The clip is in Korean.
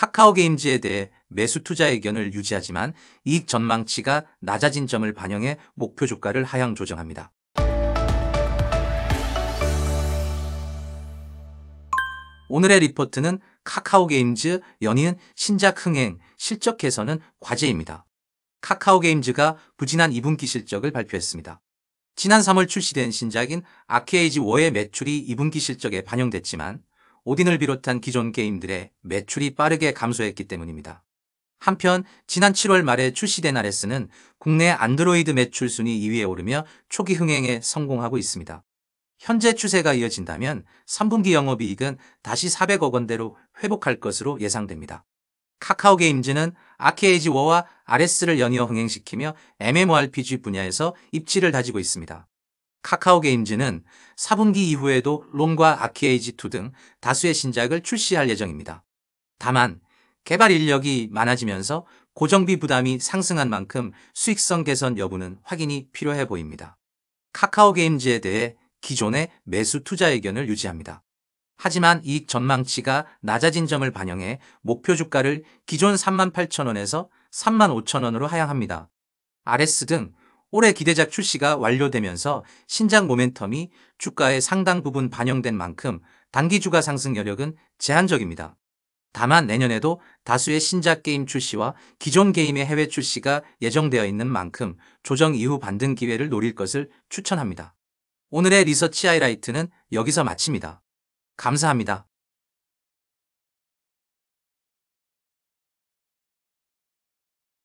카카오게임즈에 대해 매수 투자 의견을 유지하지만 이익 전망치가 낮아진 점을 반영해 목표 주가를 하향 조정합니다. 오늘의 리포트는 카카오게임즈 연이은 신작 흥행, 실적 개선은 과제입니다. 카카오게임즈가 부진한 2분기 실적을 발표했습니다. 지난 3월 출시된 신작인 아케이지 워의 매출이 2분기 실적에 반영됐지만 오딘을 비롯한 기존 게임들의 매출이 빠르게 감소했기 때문입니다. 한편 지난 7월 말에 출시된 아레스는 국내 안드로이드 매출 순위 2위에 오르며 초기 흥행에 성공하고 있습니다. 현재 추세가 이어진다면 3분기 영업이익은 다시 400억 원대로 회복할 것으로 예상됩니다. 카카오 게임즈는 아케이지 워와 아레스를 연이어 흥행시키며 MMORPG 분야에서 입지를 다지고 있습니다. 카카오 게임즈는 4분기 이후에도 론과 아키에이지2 등 다수의 신작을 출시할 예정입니다. 다만 개발 인력이 많아지면서 고정비 부담이 상승한 만큼 수익성 개선 여부는 확인이 필요해 보입니다. 카카오 게임즈에 대해 기존의 매수 투자 의견을 유지합니다. 하지만 이익 전망치가 낮아진 점을 반영해 목표 주가를 기존 38,000원에서 35,000원으로 하향합니다. RS 등 올해 기대작 출시가 완료되면서 신작 모멘텀이 주가의 상당 부분 반영된 만큼 단기 주가 상승 여력은 제한적입니다. 다만 내년에도 다수의 신작 게임 출시와 기존 게임의 해외 출시가 예정되어 있는 만큼 조정 이후 반등 기회를 노릴 것을 추천합니다. 오늘의 리서치 하이라이트는 여기서 마칩니다. 감사합니다.